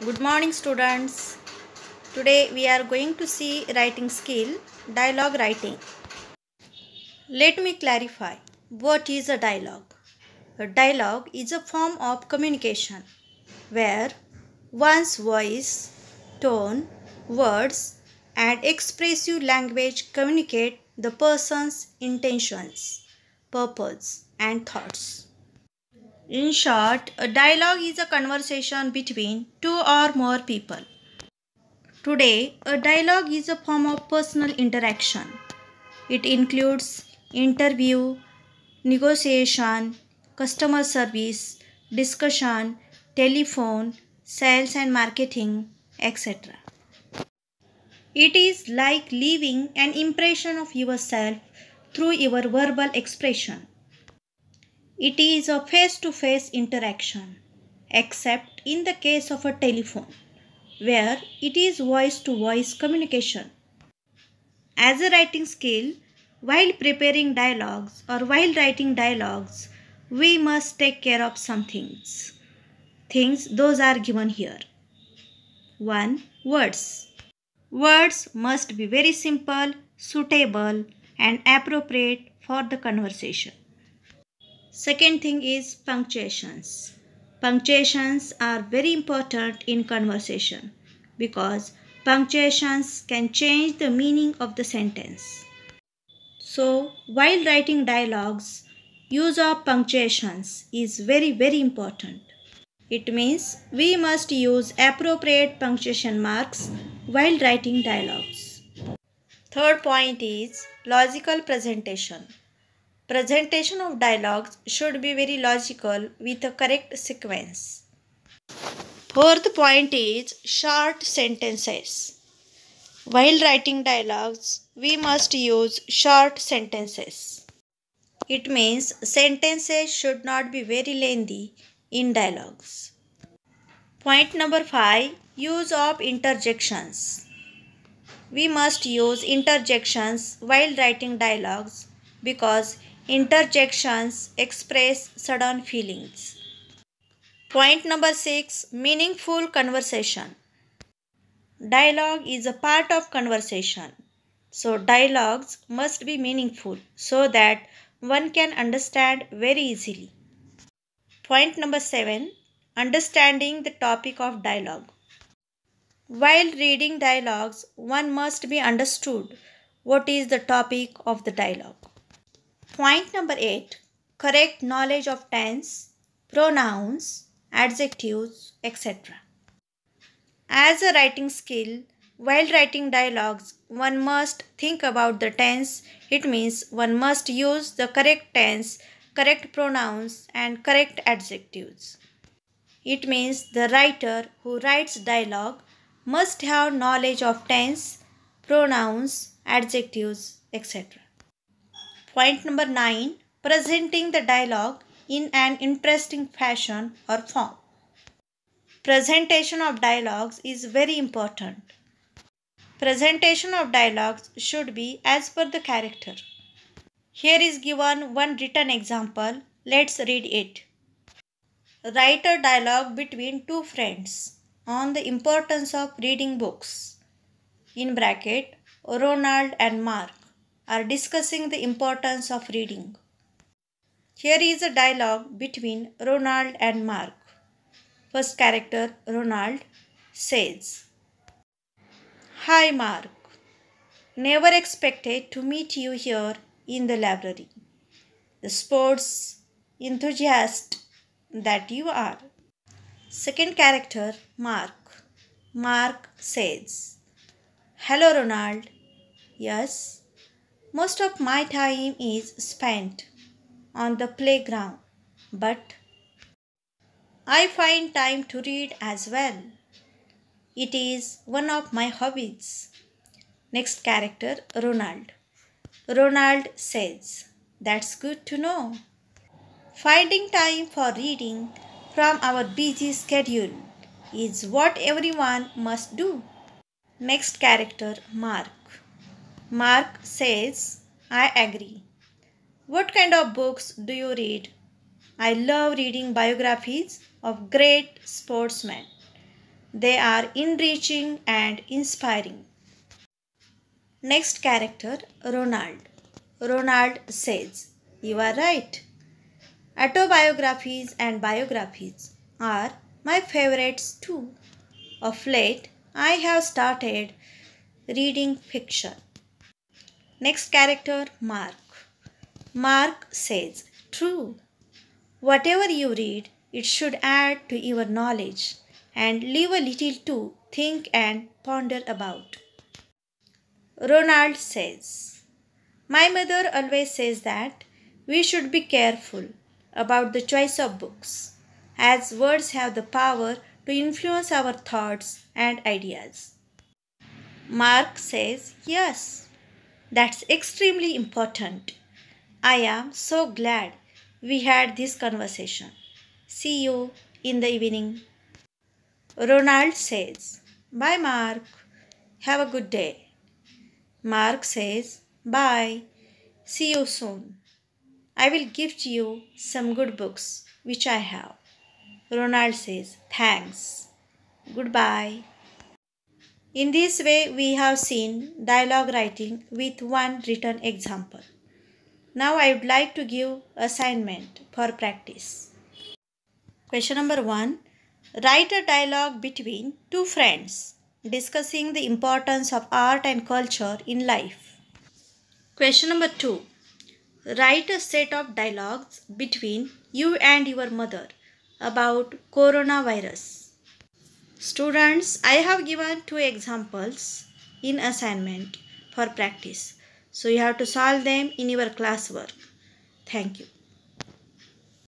good morning students today we are going to see writing skill dialogue writing let me clarify what is a dialogue a dialogue is a form of communication where one's voice tone words and expressive language communicate the person's intentions purpose and thoughts in short, a dialogue is a conversation between two or more people. Today, a dialogue is a form of personal interaction. It includes interview, negotiation, customer service, discussion, telephone, sales and marketing, etc. It is like leaving an impression of yourself through your verbal expression. It is a face to face interaction, except in the case of a telephone, where it is voice to voice communication. As a writing skill, while preparing dialogues or while writing dialogues, we must take care of some things. Things those are given here. 1. Words. Words must be very simple, suitable, and appropriate for the conversation. Second thing is punctuations. Punctuations are very important in conversation because punctuations can change the meaning of the sentence. So, while writing dialogues, use of punctuations is very very important. It means we must use appropriate punctuation marks while writing dialogues. Third point is logical presentation. Presentation of dialogues should be very logical with a correct sequence. Fourth point is short sentences. While writing dialogues, we must use short sentences. It means sentences should not be very lengthy in dialogues. Point number 5 Use of interjections. We must use interjections while writing dialogues because Interjections express sudden feelings. Point number 6 Meaningful conversation. Dialogue is a part of conversation. So, dialogues must be meaningful so that one can understand very easily. Point number 7 Understanding the topic of dialogue. While reading dialogues, one must be understood what is the topic of the dialogue. Point number 8. Correct knowledge of tense, pronouns, adjectives, etc. As a writing skill, while writing dialogues, one must think about the tense. It means one must use the correct tense, correct pronouns, and correct adjectives. It means the writer who writes dialogue must have knowledge of tense, pronouns, adjectives, etc. Point number 9. Presenting the dialogue in an interesting fashion or form. Presentation of dialogues is very important. Presentation of dialogues should be as per the character. Here is given one written example. Let's read it. Write a dialogue between two friends on the importance of reading books. In bracket, Ronald and Mark are discussing the importance of reading. Here is a dialogue between Ronald and Mark. First character, Ronald, says, Hi, Mark. Never expected to meet you here in the library. The sports enthusiast that you are. Second character, Mark. Mark says, Hello, Ronald. Yes, most of my time is spent on the playground, but I find time to read as well. It is one of my hobbies. Next character, Ronald. Ronald says, That's good to know. Finding time for reading from our busy schedule is what everyone must do. Next character, Mark. Mark says, I agree. What kind of books do you read? I love reading biographies of great sportsmen. They are enriching and inspiring. Next character, Ronald. Ronald says, You are right. Autobiographies and biographies are my favorites too. Of late, I have started reading fiction. Next character, Mark. Mark says, True. Whatever you read, it should add to your knowledge and leave a little to think and ponder about. Ronald says, My mother always says that we should be careful about the choice of books, as words have the power to influence our thoughts and ideas. Mark says, Yes, that's extremely important. I am so glad we had this conversation. See you in the evening. Ronald says, Bye, Mark. Have a good day. Mark says, Bye. See you soon. I will gift you some good books which I have. Ronald says, Thanks. Goodbye. In this way, we have seen dialogue writing with one written example. Now I would like to give assignment for practice. Question number 1. Write a dialogue between two friends discussing the importance of art and culture in life. Question number 2. Write a set of dialogues between you and your mother about coronavirus. Students, I have given two examples in assignment for practice. So you have to solve them in your classwork. Thank you.